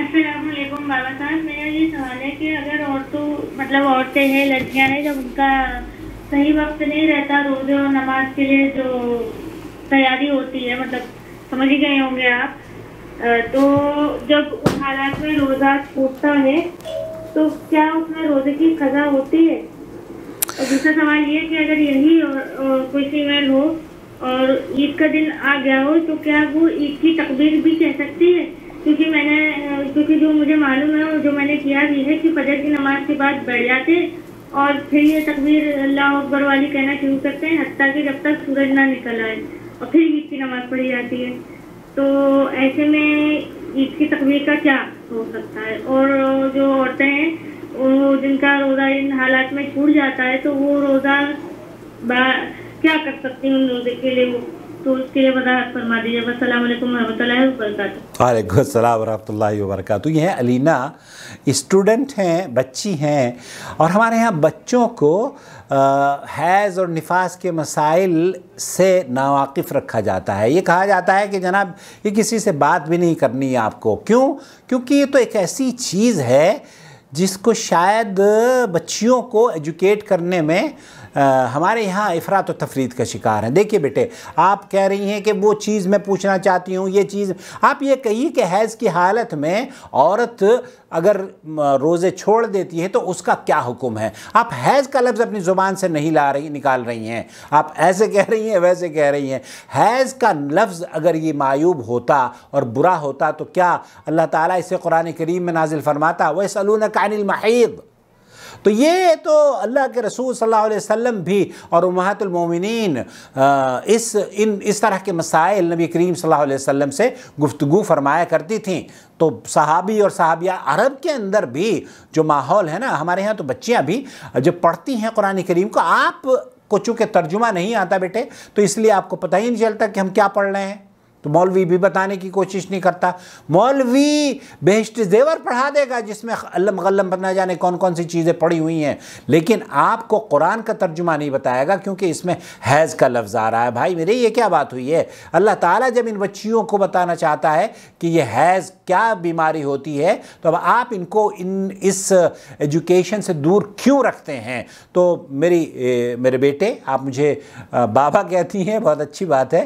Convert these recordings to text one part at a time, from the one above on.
असलम बाबा साहब मेरा ये सवाल है कि अगर औरतों मतलब औरतें हैं लड़कियां हैं जब उनका सही वक्त नहीं रहता रोजे और नमाज के लिए जो तैयारी होती है मतलब समझ ही गए होंगे आप तो जब उन हालात में रोजा छूटता है तो क्या उसमें रोजे की सजा होती है और दूसरा सवाल ये कि अगर यही और, और कोई फीमेल हो और ईद का दिन आ गया हो तो क्या वो ईद की तकबीर भी कह सकती है क्योंकि मैंने क्योंकि जो मुझे मालूम है जो मैंने किया भी है कि फजर की नमाज के बाद बैठ जाते और फिर ये तकबीर अल्लाह अकबर वाली कहना शुरू करते हैं हती कि जब तक सूरज ना निकल आए और फिर ईद की नमाज पढ़ी जाती है तो ऐसे में ईद की तकबीर का क्या हो सकता है और जो औरतें हैं वो जिनका रोज़ा इन हालात में छूट जाता है तो वो रोज़ा क्या कर सकती उन रोज़े के लिए वो तो उसके लिए फरमा दीजिए वरक ये हैं अलीना स्टूडेंट हैं बच्ची हैं और हमारे यहाँ बच्चों को हैज़ और निफास के मसाइल से नावाकिफ़ रखा जाता है ये कहा जाता है कि जनाब ये किसी से बात भी नहीं करनी है आपको क्यों क्योंकि ये तो एक ऐसी चीज़ है जिसको शायद बच्चियों को एजुकेट करने में आ, हमारे यहाँ अफरात तो तफरीद का शिकार है देखिए बेटे आप कह रही हैं कि वो चीज़ मैं पूछना चाहती हूँ ये चीज़ आप ये कहिए कि हैज़ की हालत में औरत अगर रोज़े छोड़ देती है तो उसका क्या हुक्म है आप हैज़ का लफ्ज़ अपनी ज़ुबान से नहीं ला रही निकाल रही हैं आप ऐसे कह रही हैं वैसे कह रही हैं हैज़ का लफ्ज़ अगर ये मायूब होता और बुरा होता तो क्या अल्लाह ताला इसे कुरान करीम में नाजिल फरमाता वह सलून कानिल महद तो ये तो अल्लाह के रसूल सल्लल्लाहु अलैहि वसल्लम भी और उमहतुलमोमिन इस इन इस तरह के मसाइल नबी करीम सल्लल्लाहु अलैहि वसल्लम से गुफ्तु फरमाया करती थी तो सहाबी और सहाबिया अरब के अंदर भी जो माहौल है ना हमारे यहाँ तो बच्चियाँ भी जब पढ़ती हैं कुरान करीम को आप को चूँकि तर्जुमा नहीं आता बेटे तो इसलिए आपको पता ही नहीं चलता कि हम क्या पढ़ रहे हैं तो मौलवी भी बताने की कोशिश नहीं करता मौलवी बेहस्ट जेवर पढ़ा देगा जिसमें अल्लम गल्लम बना जाने कौन कौन सी चीज़ें पड़ी हुई हैं लेकिन आपको कुरान का तर्जुमा नहीं बताएगा क्योंकि इसमें हैज़ का लफ्ज़ आ रहा है भाई मेरे ये क्या बात हुई है अल्लाह ताला जब इन बच्चियों को बताना चाहता है कि ये हैज़ क्या बीमारी होती है तो अब आप इनको इन इस एजुकेशन से दूर क्यों रखते हैं तो मेरी ए, मेरे बेटे आप मुझे बाबा कहती हैं बहुत अच्छी बात है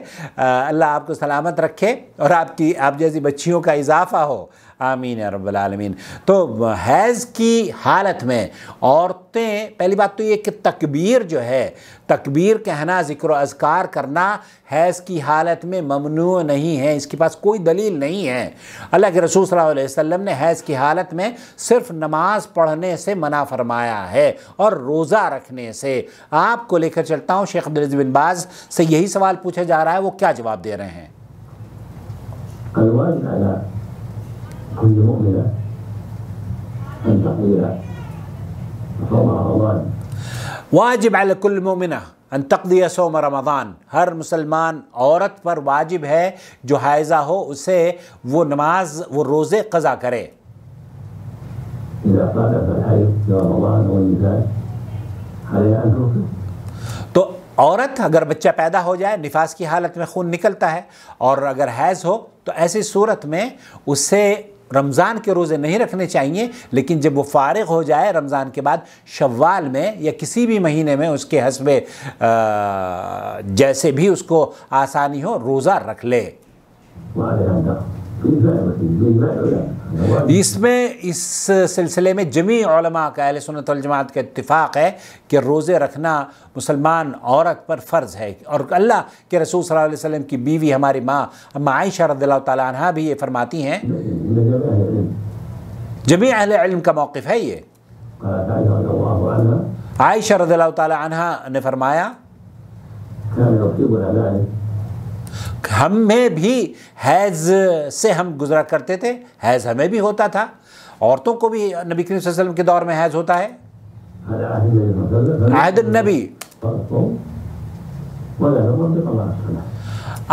अल्लाह आपको सलामत सलामत रखे और आपकी आप जैसी बच्चियों का इजाफा हो आमीन रबालमीन तो हैज़ की हालत में औरतें पहली बात तो ये कि तकबीर जो है तकबीर कहना ज़िक्र अजकार करना हैज़ की हालत में ममनू नहीं है इसके पास कोई दलील नहीं है अल्लाह के रसूल सल्लल्लाहु अलैहि वसल्लम ने हैज़ की हालत में सिर्फ नमाज पढ़ने से मना फरमाया है और रोज़ा रखने से आपको लेकर चलता हूँ शेख अब्दुल बिन बाज़ से यही सवाल पूछा जा रहा है वो क्या जवाब दे रहे हैं قد أيوة، على كل مؤمنة أن تقضي صوم رمضان واجب على كل مؤمنة ان تقضي صوم رمضان هر مسلمان औरत पर واجب है जो हायजा हो उसे वो नमाज वो रोज़े कज़ा करे إذا صادف الحي في رمضان والنساء عليها أن توفي औरत अगर बच्चा पैदा हो जाए निफास की हालत में खून निकलता है और अगर हैज़ हो तो ऐसी सूरत में उसे रमज़ान के रोज़े नहीं रखने चाहिए लेकिन जब वो फारग हो जाए रमज़ान के बाद शवाल में या किसी भी महीने में उसके हसब जैसे भी उसको आसानी हो रोज़ा रख ले इसमें इस सिलसिले में जमी का अहल सुनत जमात का इतफ़ाक़ है कि रोज़े रखना मुसलमान औरत पर फ़र्ज़ है और अल्लाह के रसूल सल्लल्लाहु अलैहि वसल्लम की बीवी हमारी माँ मायशा रद्ला तह भी ये फरमाती हैं जमी अहल इल्म का मौक़ है ये आयशा रद्ला तह ने फरमाया हम में भी हैज़ से हम गुजरा करते थे हैज़ हमें भी होता था औरतों को भी नबी करीम वसल्लम के दौर में हैज़ होता है आहद नबी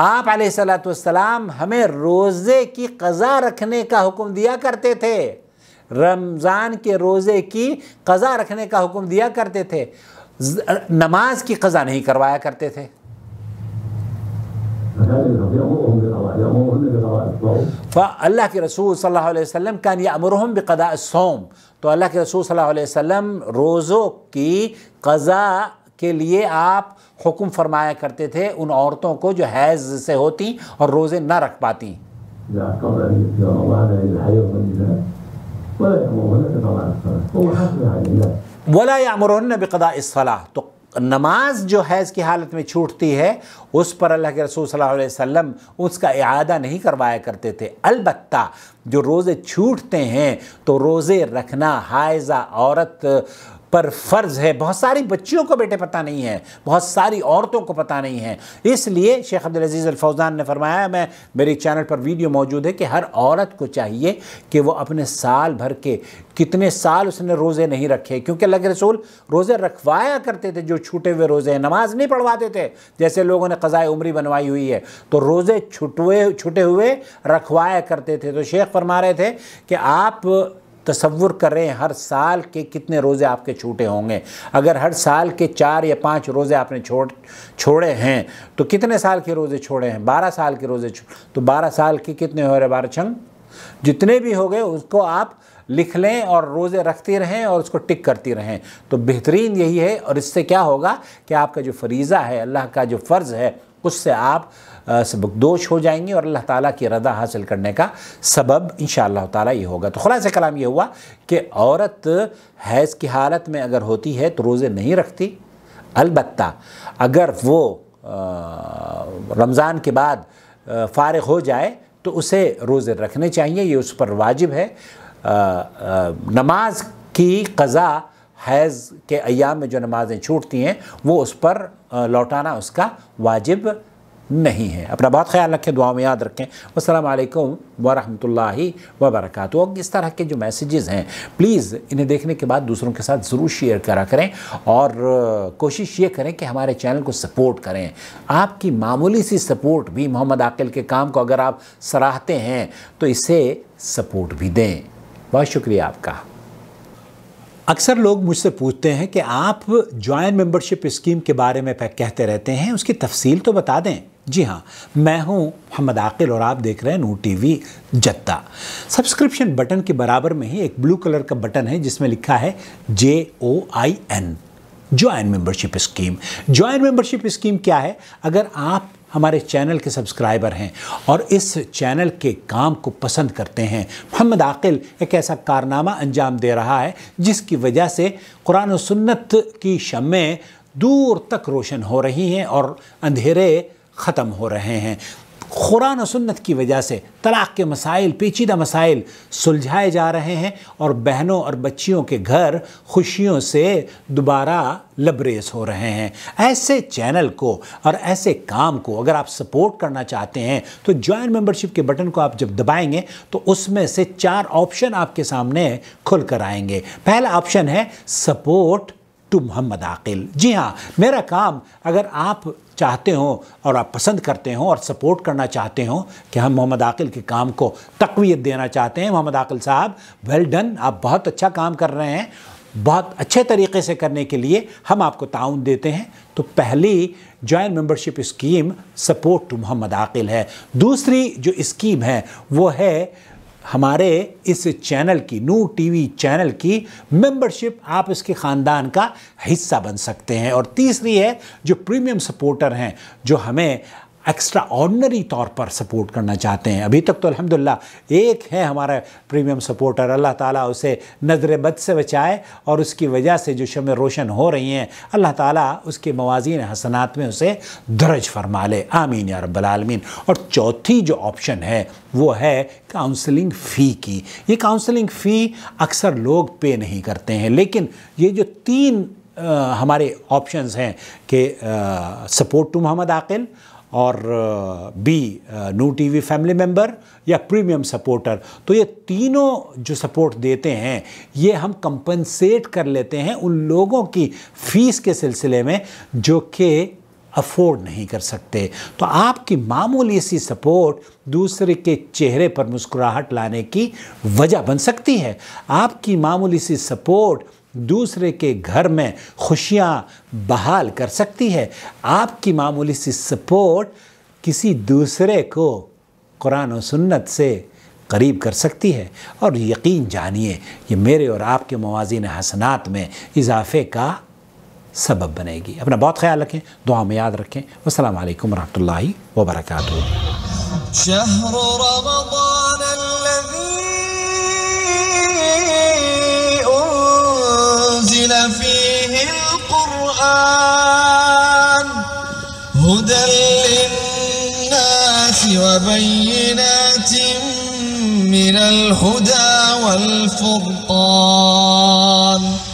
आप सलाम हमें रोज़े की कज़ा रखने का हुक्म दिया करते थे रमज़ान के रोज़े की कज़ा रखने का हुक्म दिया करते थे नमाज की कज़ा नहीं करवाया करते थे فالله के रसूल सल्लल्लाहु अलैहि वसल्लम كان يأمرهم بقضاء الصوم तो अल्लाह के रसूल सल्लल्लाहु अलैहि वसल्लम रोज़ों की कज़ा के लिए आप हुक्म फरमाया करते थे उन औरतों को जो हैज़ से होती और रोज़े न रख पाती वला यामरहन बकदा इस तो नमाज जो हैज़ की हालत में छूटती है उस पर अल्लाह के रसूल सल्लल्लाहु अलैहि वसल्लम उसका इआदा नहीं करवाया करते थे अलबत् जो रोज़े छूटते हैं तो रोज़े रखना हायजा औरत पर फ़र्ज़ है बहुत सारी बच्चियों को बेटे पता नहीं है बहुत सारी औरतों को पता नहीं है इसलिए शेख अब्दुलज़ीज़ अलफौज़ान ने फरमाया मैं मेरे चैनल पर वीडियो मौजूद है कि हर औरत को चाहिए कि वो अपने साल भर के कितने साल उसने रोज़े नहीं रखे क्योंकि अल्लाह रसूल रोज़े रखवाया करते थे जो छूटे हुए रोज़े हैं नमाज नहीं पढ़वाते थे जैसे लोगों ने कज़ाए उम्री बनवाई हुई है तो रोज़े छुटवे छुटे हुए रखवाया करते थे तो शेख फरमा रहे थे कि आप तस्वुर करें हर साल के कितने रोज़े आपके छूटे होंगे अगर हर साल के चार या पाँच रोज़े आपने छोड़ छोड़े हैं तो कितने साल के रोज़े छोड़े हैं बारह साल के रोज़े तो बारह साल के कितने हो रहे बारह छंग जितने भी हो गए उसको आप लिख लें और रोज़े रखती रहें और उसको टिक करती रहें तो बेहतरीन यही है और इससे क्या होगा कि आपका जो फरीज़ा है अल्लाह का जो फ़र्ज़ है उससे आप सबकदोश हो जाएंगे और अल्लाह ताला की रदा हासिल करने का सबब इन ताला ये होगा तो से कलाम ये हुआ कि औरत हैज़ की हालत में अगर होती है तो रोज़े नहीं रखती अलबत् अगर वो रमज़ान के बाद फारग हो जाए तो उसे रोज़े रखने चाहिए ये उस पर वाजिब है नमाज की कज़ा हैज़ के अयाम में जो नमाज़ें छूटती हैं वो उस पर लौटाना उसका वाजिब नहीं है अपना बहुत ख्याल रखें दुआ में याद रखें असलकम वरहि वबरक इस तरह के जो मैसेजेस हैं प्लीज़ इन्हें देखने के बाद दूसरों के साथ ज़रूर शेयर करा करें और कोशिश ये करें कि हमारे चैनल को सपोर्ट करें आपकी मामूली सी सपोर्ट भी मोहम्मद आकिल के काम को अगर आप सराहते हैं तो इसे सपोर्ट भी दें बहुत शुक्रिया आपका अक्सर लोग मुझसे पूछते हैं कि आप ज्वाइन मेंबरशिप स्कीम के बारे में कहते रहते हैं उसकी तफसील तो बता दें जी हाँ मैं हूँ मोहम्मद आकिल और आप देख रहे हैं नू टी वी जत्ता सब्सक्रिप्शन बटन के बराबर में ही एक ब्लू कलर का बटन है जिसमें लिखा है J O I N join membership scheme join membership scheme क्या है अगर आप हमारे चैनल के सब्सक्राइबर हैं और इस चैनल के काम को पसंद करते हैं मोहम्मद आकिल एक ऐसा कारनामा अंजाम दे रहा है जिसकी वजह से कुरान और सुन्नत की शमें दूर तक रोशन हो रही हैं और अंधेरे ख़त्म हो रहे हैं कुरान और सुन्नत की वजह से तलाक़ के मसाइल पेचीदा मसाइल सुलझाए जा रहे हैं और बहनों और बच्चियों के घर खुशियों से दोबारा लबरेज हो रहे हैं ऐसे चैनल को और ऐसे काम को अगर आप सपोर्ट करना चाहते हैं तो ज्वाइन मेंबरशिप के बटन को आप जब दबाएंगे तो उसमें से चार ऑप्शन आपके सामने खुल कर आएंगे पहला ऑप्शन है सपोर्ट टू मोहम्मद आकिल जी हाँ मेरा काम अगर आप चाहते हो और आप पसंद करते हो और सपोर्ट करना चाहते हो कि हम मोहम्मद आकिल के काम को तकवीत देना चाहते हैं मोहम्मद आकिल साहब वेल डन आप बहुत अच्छा काम कर रहे हैं बहुत अच्छे तरीके से करने के लिए हम आपको ताउन देते हैं तो पहली join membership scheme support to Mohammad Aqil है दूसरी जो स्कीम है वो है हमारे इस चैनल की न्यू टीवी चैनल की मेंबरशिप आप इसके ख़ानदान का हिस्सा बन सकते हैं और तीसरी है जो प्रीमियम सपोर्टर हैं जो हमें एक्स्ट्रा ऑर्डनरी तौर पर सपोर्ट करना चाहते हैं अभी तक तो अलहमदिल्ला एक है हमारा प्रीमियम सपोर्टर अल्लाह ताला उसे नज़र बद से बचाए और उसकी वजह से जो शम रोशन हो रही हैं अल्लाह ताला उसके मवाजी हसनात में उसे दर्ज फरमा ले आमीन या रबालमीन और चौथी जो ऑप्शन है वो है काउंसलिंग फ़ी की ये काउंसलिंग फ़ी अक्सर लोग पे नहीं करते हैं लेकिन ये जो तीन आ, हमारे ऑप्शंस हैं कि सपोर्ट टू मोहम्मद आकिल और be new TV family member या प्रीमियम सपोर्टर तो ये तीनों जो सपोर्ट देते हैं ये हम कंपनसेट कर लेते हैं उन लोगों की फीस के सिलसिले में जो कि अफोर्ड नहीं कर सकते तो आपकी मामूली सी सपोर्ट दूसरे के चेहरे पर मुस्कुराहट लाने की वजह बन सकती है आपकी मामूली सी सपोर्ट दूसरे के घर में खुशियाँ बहाल कर सकती है आपकी मामूली सी सपोर्ट किसी दूसरे को कुरान और सुन्नत से करीब कर सकती है और यकीन जानिए ये मेरे और आपके मवाजिन हसनात में इजाफे का सबब बनेगी अपना बहुत ख्याल रखें दुआ में याद रखें असल वरहमल वर्का القرآن هدى للناس وبينات من الهدى والفرقان